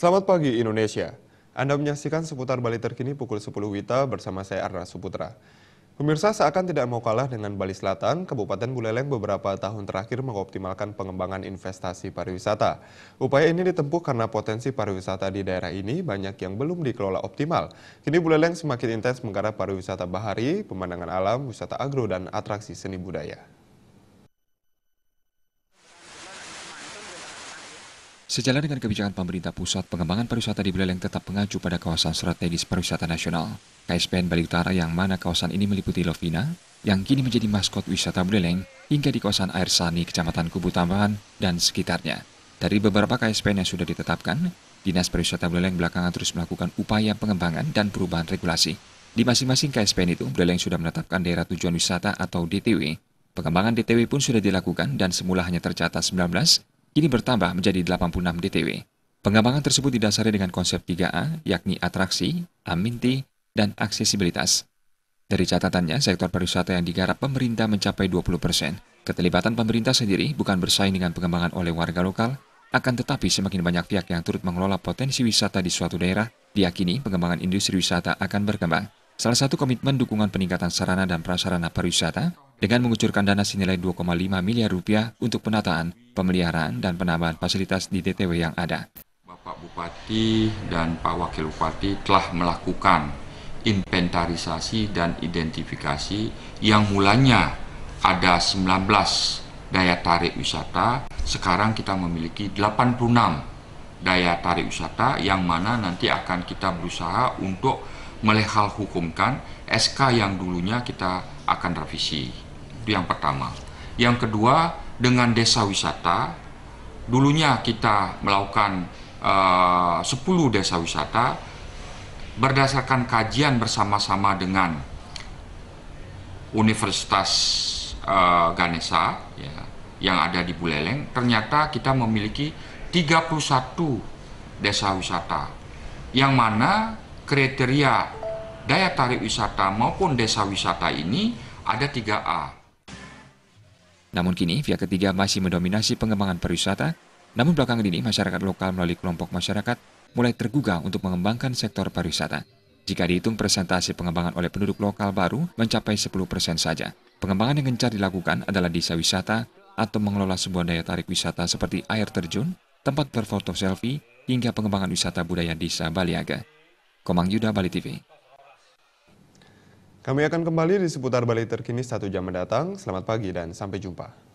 Selamat pagi Indonesia. Anda menyaksikan seputar Bali terkini pukul 10 WITA bersama saya Arna Suputra. Pemirsa seakan tidak mau kalah dengan Bali Selatan, Kabupaten Buleleng beberapa tahun terakhir mengoptimalkan pengembangan investasi pariwisata. Upaya ini ditempuh karena potensi pariwisata di daerah ini banyak yang belum dikelola optimal. Kini Buleleng semakin intens menggarap pariwisata bahari, pemandangan alam, wisata agro, dan atraksi seni budaya. Sejalan dengan kebijakan pemerintah pusat, pengembangan pariwisata di Buleleng tetap mengacu pada kawasan strategis pariwisata nasional. KSPN Bali Utara yang mana kawasan ini meliputi Lovina, yang kini menjadi maskot wisata Buleleng, hingga di kawasan Air Sani, Kecamatan Kubu Tambahan, dan sekitarnya. Dari beberapa KSPN yang sudah ditetapkan, Dinas Pariwisata Buleleng belakangan terus melakukan upaya pengembangan dan perubahan regulasi. Di masing-masing KSPN itu, Buleleng sudah menetapkan daerah tujuan wisata atau DTW. Pengembangan DTW pun sudah dilakukan dan semula hanya tercatat 19 kini bertambah menjadi 86 DTW. Pengembangan tersebut didasari dengan konsep 3A, yakni atraksi, aminti, dan aksesibilitas. Dari catatannya, sektor pariwisata yang digarap pemerintah mencapai 20 persen. Keterlibatan pemerintah sendiri bukan bersaing dengan pengembangan oleh warga lokal, akan tetapi semakin banyak pihak yang turut mengelola potensi wisata di suatu daerah, diakini pengembangan industri wisata akan berkembang. Salah satu komitmen dukungan peningkatan sarana dan prasarana pariwisata dengan mengucurkan dana senilai 2,5 miliar rupiah untuk penataan, pemeliharaan, dan penambahan fasilitas di DTW yang ada. Bapak Bupati dan Pak Wakil Bupati telah melakukan inventarisasi dan identifikasi yang mulanya ada 19 daya tarik wisata, sekarang kita memiliki 86 daya tarik wisata yang mana nanti akan kita berusaha untuk melehal hukumkan SK yang dulunya kita akan revisi. Itu yang pertama. Yang kedua, dengan desa wisata, dulunya kita melakukan eh, uh, 10 desa wisata berdasarkan kajian bersama-sama dengan Universitas uh, Ganesha ya, yang ada di Buleleng, ternyata kita memiliki 31 desa wisata yang mana kriteria daya tarik wisata maupun desa wisata ini ada 3A. Namun kini pihak ketiga masih mendominasi pengembangan pariwisata, namun belakangan ini masyarakat lokal melalui kelompok masyarakat mulai tergugah untuk mengembangkan sektor pariwisata. Jika dihitung presentasi pengembangan oleh penduduk lokal baru mencapai 10% saja. Pengembangan yang gencar dilakukan adalah desa wisata atau mengelola sebuah daya tarik wisata seperti air terjun, tempat berfoto selfie, hingga pengembangan wisata budaya desa Baliaga. Komang Yuda Bali TV kami akan kembali di seputar Bali terkini satu jam mendatang. Selamat pagi dan sampai jumpa.